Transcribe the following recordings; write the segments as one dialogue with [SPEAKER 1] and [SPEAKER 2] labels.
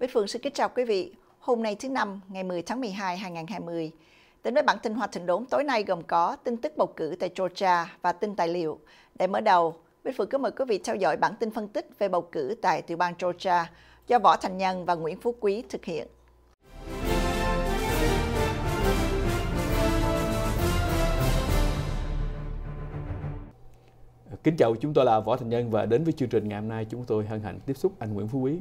[SPEAKER 1] Bích Phương xin kính chào quý vị. Hôm nay thứ năm, ngày 10 tháng 12, 2020. Đến với bản tin Hoa Thịnh Đốn tối nay gồm có tin tức bầu cử tại Georgia và tin tài liệu. Để mở đầu, Bích Phương kính mời quý vị theo dõi bản tin phân tích về bầu cử tại tiểu bang Georgia do Võ Thành Nhân và Nguyễn Phú Quý thực hiện.
[SPEAKER 2] Kính chào, chúng tôi là Võ Thành Nhân và đến với chương trình ngày hôm nay chúng tôi hân hạnh tiếp xúc anh Nguyễn Phú Quý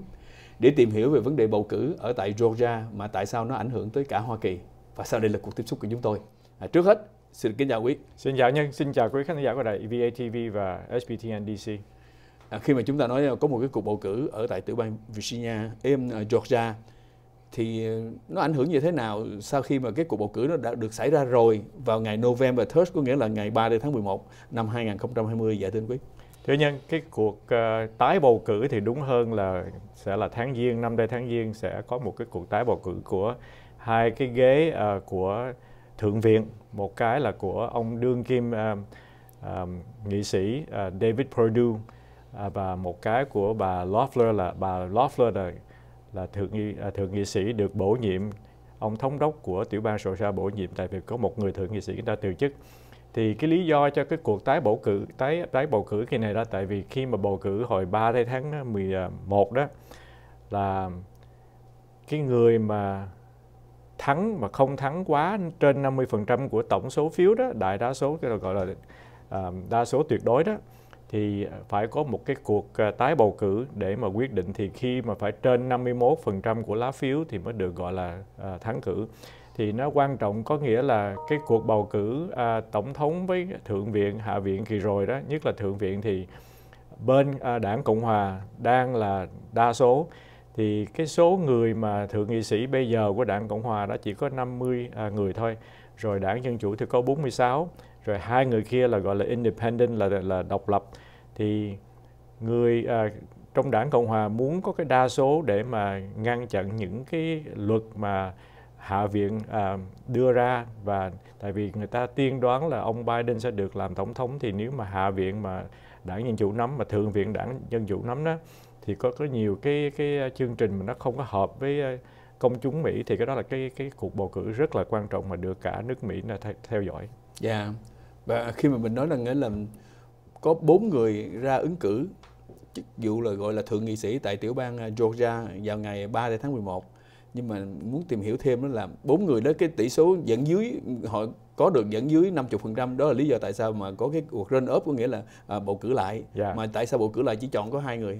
[SPEAKER 2] để tìm hiểu về vấn đề bầu cử ở
[SPEAKER 1] tại Georgia mà tại sao nó ảnh hưởng tới cả Hoa Kỳ. Và sau đây là cuộc tiếp xúc của chúng tôi. À, trước hết, xin kính chào quý. Xin chào Nhân, xin chào quý khán giả của đài VATV và SPTN DC. À, khi mà chúng ta nói có một cái cuộc bầu cử ở tại tiểu bang Virginia, em à, Georgia
[SPEAKER 2] thì à, nó ảnh hưởng như thế nào sau khi mà cái cuộc bầu cử nó đã được xảy ra rồi vào ngày
[SPEAKER 1] November 3rd có nghĩa là ngày 30 tháng 11 năm 2020 dạ thưa quý. Thế nhưng cái cuộc uh, tái bầu cử thì đúng hơn là sẽ là tháng Giêng, năm đây tháng Giêng sẽ có một cái cuộc tái bầu cử của hai cái ghế uh, của Thượng viện, một cái là của ông đương kim uh, uh, nghị sĩ uh, David Perdue uh, và một cái của bà Loeffler là bà Loeffler là, là thượng nghị uh, thượng nghị sĩ được bổ nhiệm ông thống đốc của tiểu bang sổ sa bổ nhiệm tại vì có một người thượng nghị sĩ người ta từ chức thì cái lý do cho cái cuộc tái bầu cử tái tái bầu cử kỳ này đó tại vì khi mà bầu cử hồi 3 tháng 11 ờ, ờ, đó là cái người mà thắng mà không thắng quá trên 50% của tổng số phiếu đó đại đa số cái gọi là uh, đa số tuyệt đối đó thì phải có một cái cuộc à, tái bầu cử để mà quyết định thì khi mà phải trên 51% của lá phiếu thì mới được gọi là à, thắng cử thì nó quan trọng có nghĩa là cái cuộc bầu cử à, tổng thống với thượng viện hạ viện kỳ rồi đó nhất là thượng viện thì bên à, đảng cộng hòa đang là đa số thì cái số người mà thượng nghị sĩ bây giờ của đảng cộng hòa đó chỉ có 50 à, người thôi rồi đảng dân chủ thì có 46 rồi hai người kia là gọi là independent là là độc lập thì người à, trong đảng cộng hòa muốn có cái đa số để mà ngăn chặn những cái luật mà hạ viện à, đưa ra và tại vì người ta tiên đoán là ông Biden sẽ được làm tổng thống thì nếu mà hạ viện mà đảng dân chủ nắm mà thượng viện đảng dân chủ nắm đó thì có có nhiều cái cái chương trình mà nó không có hợp với à, công chúng Mỹ thì cái đó là cái cái cuộc bầu cử rất là quan trọng mà được cả nước Mỹ là theo dõi. Dạ. Yeah và khi mà mình nói rằng là có bốn người ra ứng cử
[SPEAKER 2] chức vụ là gọi là thượng nghị sĩ tại tiểu bang à, Georgia vào ngày 3 tháng 11 nhưng mà muốn tìm hiểu thêm đó là bốn người đó cái tỷ số dẫn dưới họ có được dẫn dưới 50% đó là lý do tại sao mà có cái cuộc run up có nghĩa là à, bầu cử lại yeah. Dạ. mà tại sao bầu cử
[SPEAKER 1] lại chỉ chọn có hai người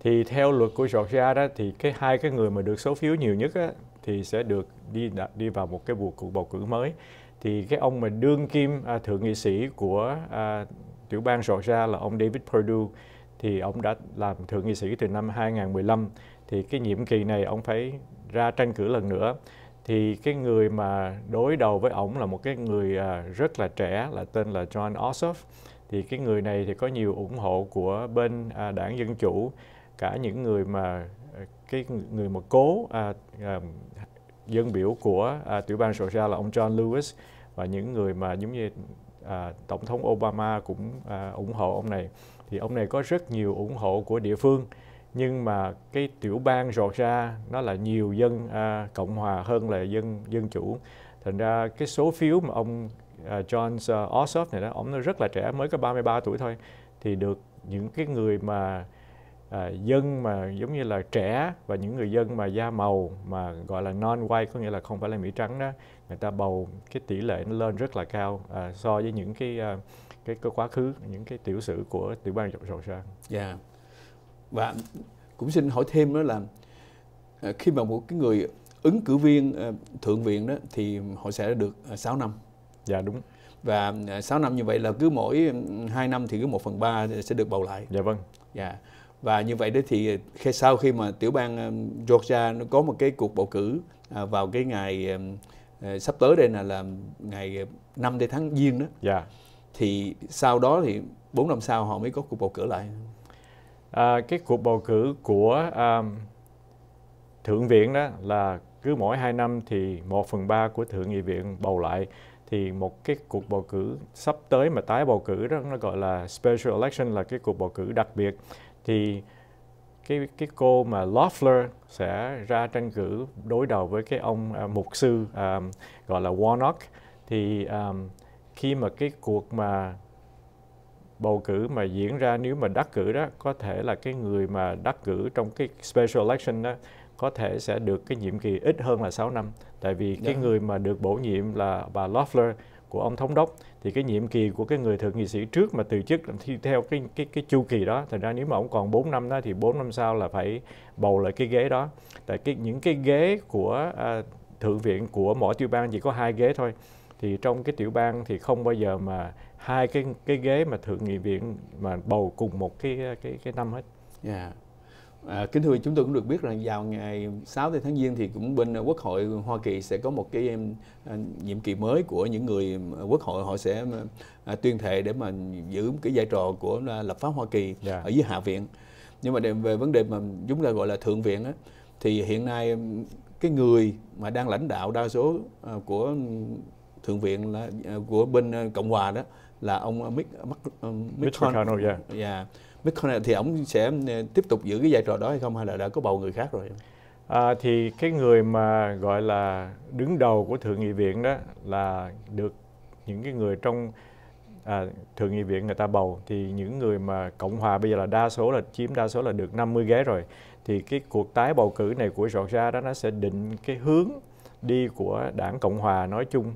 [SPEAKER 1] thì theo luật của Georgia đó thì cái hai cái người mà được số phiếu nhiều nhất á, thì sẽ được đi đi vào một cái cuộc cuộc bầu cử mới thì cái ông mà đương kim à, thượng nghị sĩ của à, tiểu bang Georgia là ông David Perdue thì ông đã làm thượng nghị sĩ từ năm 2015 thì cái nhiệm kỳ này ông phải ra tranh cử lần nữa thì cái người mà đối đầu với ông là một cái người à, rất là trẻ là tên là John Ossoff thì cái người này thì có nhiều ủng hộ của bên à, đảng dân chủ cả những người mà à, cái người mà cố à, à, dân biểu của à, tiểu bang Georgia là ông John Lewis và những người mà giống như à, tổng thống Obama cũng à, ủng hộ ông này thì ông này có rất nhiều ủng hộ của địa phương nhưng mà cái tiểu bang Georgia nó là nhiều dân à, cộng hòa hơn là dân dân chủ thành ra cái số phiếu mà ông à, John à, Ossoff này đó ông nó rất là trẻ mới có 33 tuổi thôi thì được những cái người mà à, dân mà giống như là trẻ và những người dân mà da màu mà gọi là non white có nghĩa là không phải là mỹ trắng đó người ta bầu cái tỷ lệ nó lên rất là cao à, so với những cái à, cái, cái quá khứ những cái tiểu sử của tiểu bang sầu sang. Dạ. Và cũng xin hỏi thêm đó là à, khi mà một cái
[SPEAKER 2] người ứng cử viên à, thượng viện đó thì họ sẽ được 6 à, năm. Dạ đúng. Và 6 năm như vậy là cứ mỗi 2 năm thì cứ 1 phần 3 sẽ được bầu lại. Dạ vâng. Dạ và như vậy đấy thì khi sau khi mà tiểu bang um, Georgia nó có một cái cuộc bầu cử à, vào cái ngày um, ờ, sắp tới đây là là ngày 5 ờ, đến
[SPEAKER 1] tháng giêng đó yeah. Dạ. thì sau đó thì 4 năm sau họ mới có cuộc bầu cử lại à, cái cuộc bầu cử của um, thượng viện đó là cứ mỗi 2 năm thì 1 phần 3 của thượng nghị viện bầu lại thì một cái cuộc bầu cử sắp tới mà tái bầu cử đó nó gọi là special election là cái cuộc bầu cử đặc biệt thì cái cái cô mà Loeffler sẽ ra tranh cử đối đầu với cái ông uh, mục sư um, gọi là Warnock thì um, khi mà cái cuộc mà bầu cử mà diễn ra nếu mà đắc cử đó có thể là cái người mà đắc cử trong cái special election đó có thể sẽ được cái nhiệm kỳ ít hơn là 6 năm tại vì yeah. cái dạ. người mà được bổ nhiệm là bà Loeffler của ông thống đốc thì cái nhiệm kỳ của cái người thượng nghị sĩ trước mà từ chức thì theo cái cái cái chu kỳ đó thành ra nếu mà ông còn 4 năm đó thì 4 năm sau là phải bầu lại cái ghế đó tại cái những cái ghế của à, thượng viện của mỗi tiểu bang chỉ có hai ghế thôi thì trong cái tiểu bang thì không bao giờ mà hai cái cái ghế mà thượng nghị viện mà bầu cùng một cái cái cái năm hết. Yeah. Dạ. À, kính thưa quý vị chúng tôi cũng được biết rằng vào ngày 6 tháng Giêng
[SPEAKER 2] thì cũng bên à, Quốc hội Hoa Kỳ sẽ có một cái à, nhiệm kỳ mới của những người Quốc hội họ sẽ à, tuyên thệ để mà giữ cái vai trò của lập pháp Hoa Kỳ yeah. Dạ. ở dưới Hạ viện. Nhưng mà về vấn đề mà chúng ta gọi là thượng viện á thì hiện nay cái người mà đang lãnh đạo đa số của thượng viện là của bên Cộng hòa đó là ông Mitch, Mitch McConnell. Yeah. Yeah McConnell
[SPEAKER 1] thì ông sẽ ờ, tiếp tục giữ cái vai trò đó hay không hay là đã có bầu người khác rồi? À, thì cái người mà gọi là đứng đầu của thượng nghị viện đó là được những cái người trong à, thượng nghị viện người ta bầu thì những người mà cộng hòa bây giờ là đa số là chiếm đa số là được 50 ghế rồi thì cái cuộc tái bầu cử này của Georgia đó nó sẽ định cái hướng đi của đảng cộng hòa nói chung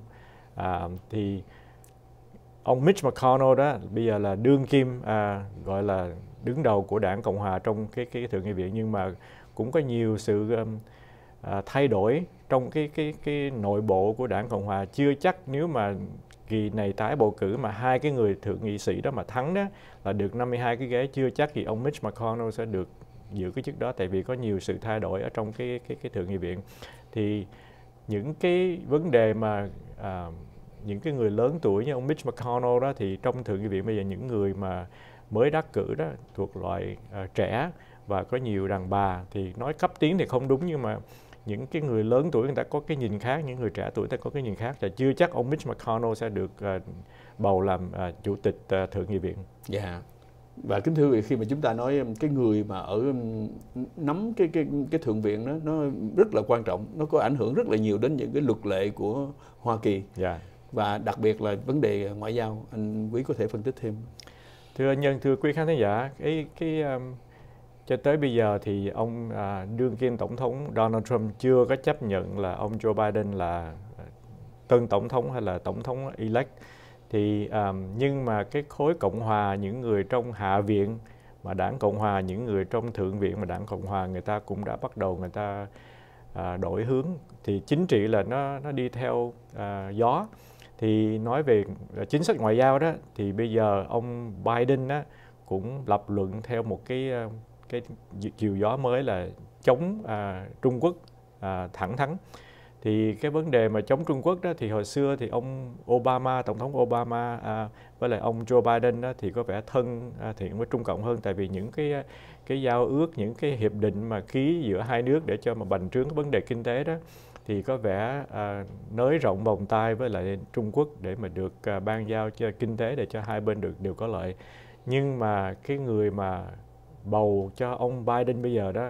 [SPEAKER 1] à, thì ông Mitch McConnell đó bây giờ là đương kim à, gọi là đứng đầu của đảng cộng hòa trong cái cái thượng nghị viện nhưng mà cũng có nhiều sự um, à, thay đổi trong cái cái cái nội bộ của đảng cộng hòa chưa chắc nếu mà kỳ này tái bầu cử mà hai cái người thượng nghị sĩ đó mà thắng đó là được 52 cái ghế chưa chắc thì ông Mitch McConnell sẽ được giữ cái chức đó tại vì có nhiều sự thay đổi ở trong cái cái cái thượng nghị viện thì những cái vấn đề mà uh, những cái người lớn tuổi như ông Mitch McConnell đó thì trong thượng nghị viện bây giờ những người mà mới đắc cử đó thuộc loại uh, trẻ và có nhiều đàn bà thì nói cấp tiến thì không đúng nhưng mà những cái người lớn tuổi người ta có cái nhìn khác những người trẻ tuổi người ta có cái nhìn khác và chưa chắc ông Mitch McConnell sẽ được uh, bầu làm uh, chủ tịch uh, thượng nghị viện. Dạ. Yeah. Và kính thưa quý vị khi mà chúng
[SPEAKER 2] ta nói cái người mà ở nắm cái cái cái thượng viện đó nó rất là quan trọng, nó có ảnh hưởng rất là nhiều đến những cái luật lệ của Hoa Kỳ. Dạ. Yeah và đặc biệt là
[SPEAKER 1] vấn đề ờ, ngoại giao anh quý có thể phân tích thêm thưa nhân thưa quý khán giả cái cái um, cho tới bây giờ thì ông à, đương kim tổng thống Donald Trump chưa có chấp nhận là ông Joe Biden là ờ, tân tổng thống hay là tổng thống elect thì um, nhưng mà cái khối cộng hòa những người trong hạ viện mà đảng cộng hòa những người trong thượng viện mà đảng cộng hòa người ta cũng đã bắt đầu người ta à, đổi hướng thì chính trị là nó nó đi theo à, gió thì nói về à, chính sách ngoại giao đó thì bây giờ ông Biden đó cũng lập luận theo một cái à, cái chiều gió mới là chống à, Trung Quốc à, thẳng thắn thì cái vấn đề mà chống Trung Quốc đó thì hồi xưa thì ông Obama tổng thống Obama à, với lại ông Joe Biden đó thì có vẻ thân à, thiện với Trung Cộng hơn tại vì những cái à, cái giao ước những cái hiệp định mà ký giữa hai nước để cho mà bành trướng cái vấn đề kinh tế đó thì có vẻ à, nới rộng vòng tay với lại Trung Quốc để mà được à, ban giao cho kinh tế để cho hai bên được đều có lợi nhưng mà cái người mà bầu cho ông Biden bây giờ đó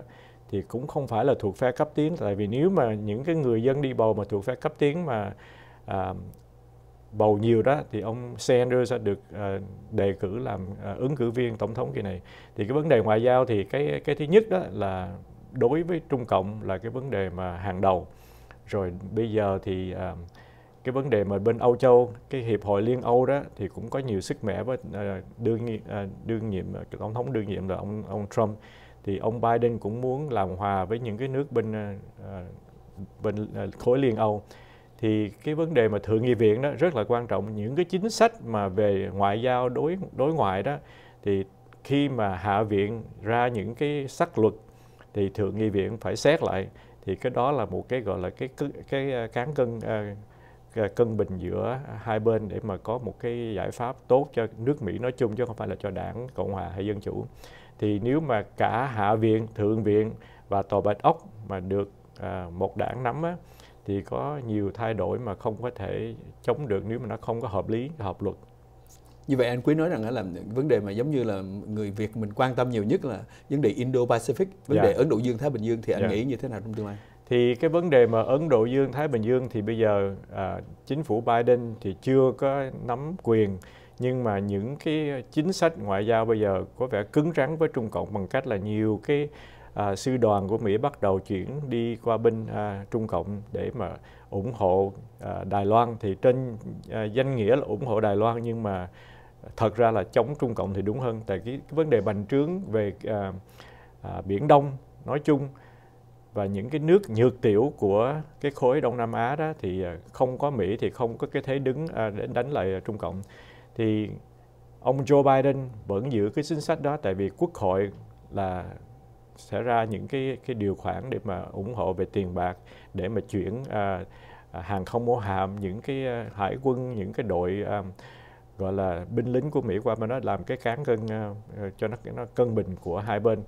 [SPEAKER 1] thì cũng không phải là thuộc phe cấp tiến tại vì nếu mà những cái người dân đi bầu mà thuộc phe cấp tiến mà à, bầu nhiều đó thì ông Sanders sẽ được à, đề cử làm à, ứng cử viên tổng thống kỳ này thì cái vấn đề ngoại giao thì cái cái thứ nhất đó là đối với Trung Cộng là cái vấn đề mà hàng đầu rồi bây giờ thì uh, cái vấn đề mà bên Âu Châu cái hiệp hội Liên Âu đó thì cũng có nhiều sức mẻ với uh, đương nhiệm, uh, đương nhiệm tổng thống đương nhiệm là ông ông Trump thì ông Biden cũng muốn làm hòa với những cái nước bên uh, bên uh, khối Liên Âu thì cái vấn đề mà thượng nghị viện đó rất là quan trọng những cái chính sách mà về ngoại giao đối đối ngoại đó thì khi mà hạ viện ra những cái sắc luật thì thượng nghị viện phải xét lại thì cái đó là một cái gọi là cái cái cán cân à, cân bình giữa hai bên để mà có một cái giải pháp tốt cho nước Mỹ nói chung chứ không phải là cho đảng Cộng hòa hay dân chủ. Thì nếu mà cả Hạ viện, Thượng viện và Tòa Bạch Ốc mà được à, một đảng nắm á, thì có nhiều thay đổi mà không có thể chống được nếu mà nó không có hợp lý, hợp luật như vậy anh quý nói rằng là vấn đề mà giống như là người việt mình quan tâm nhiều nhất là vấn đề indo pacific vấn dạ. đề ấn độ dương thái bình dương thì anh dạ. nghĩ như thế nào trong tương lai thì cái vấn đề mà ấn độ dương thái bình dương thì bây giờ à, chính phủ biden thì chưa có nắm quyền nhưng mà những cái chính sách ngoại giao bây giờ có vẻ cứng rắn với trung cộng bằng cách là nhiều cái à, sư đoàn của mỹ bắt đầu chuyển đi qua bên à, trung cộng để mà ủng hộ à, đài loan thì trên à, danh nghĩa là ủng hộ đài loan nhưng mà thật ra là chống Trung Cộng thì đúng hơn tại cái, cái vấn đề bành trướng về à, à, Biển Đông nói chung và những cái nước nhược tiểu của cái khối Đông Nam Á đó thì à, không có Mỹ thì không có cái thế đứng à, để đánh lại à, Trung Cộng thì ông Joe Biden vẫn giữ cái chính sách đó tại vì quốc hội là sẽ ra những cái cái điều khoản để mà ủng hộ về tiền bạc để mà chuyển à, à hàng không mẫu hạm những cái hải quân những cái đội à, gọi là binh lính của Mỹ qua bên đó làm cái cán cân uh, cho nó nó cân bình của hai bên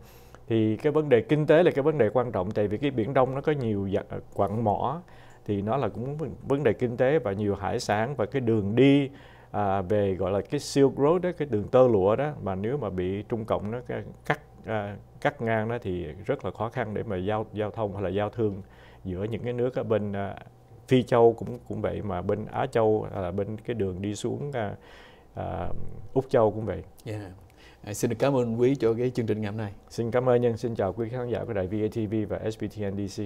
[SPEAKER 1] thì cái vấn đề kinh tế là cái vấn đề quan trọng tại vì cái biển Đông nó có nhiều dạ, ờ, quặng mỏ thì nó là cũng vấn đề kinh tế và nhiều hải sản và cái đường đi à, về gọi là cái Silk Road đó cái đường tơ lụa đó mà nếu mà bị Trung Cộng nó cắt à, cắt ngang đó thì rất là khó khăn để mà giao giao thông hay là giao thương giữa những cái nước ở bên à, phi châu cũng cũng vậy mà bên á châu là bên cái đường đi xuống à, à, úc châu cũng vậy yeah. Dạ. À, xin được cảm ơn quý cho cái chương trình ngày hôm nay. Xin cảm ơn nhân, xin chào quý khán giả của đài VATV và SBTNDC.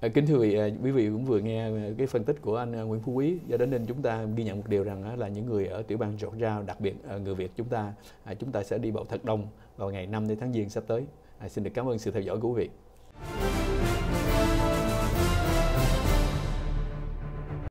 [SPEAKER 1] À, kính
[SPEAKER 2] thưa vị, à, quý vị cũng vừa nghe à, cái phân tích của anh à, Nguyễn Phú Quý do đến nên chúng ta ghi nhận một điều rằng là những người ở tiểu bang Georgia đặc biệt à, người Việt chúng ta à, chúng ta sẽ đi bầu thật đông vào ngày 5 tháng Giêng sắp tới. À, xin được cảm ơn sự theo dõi của quý vị.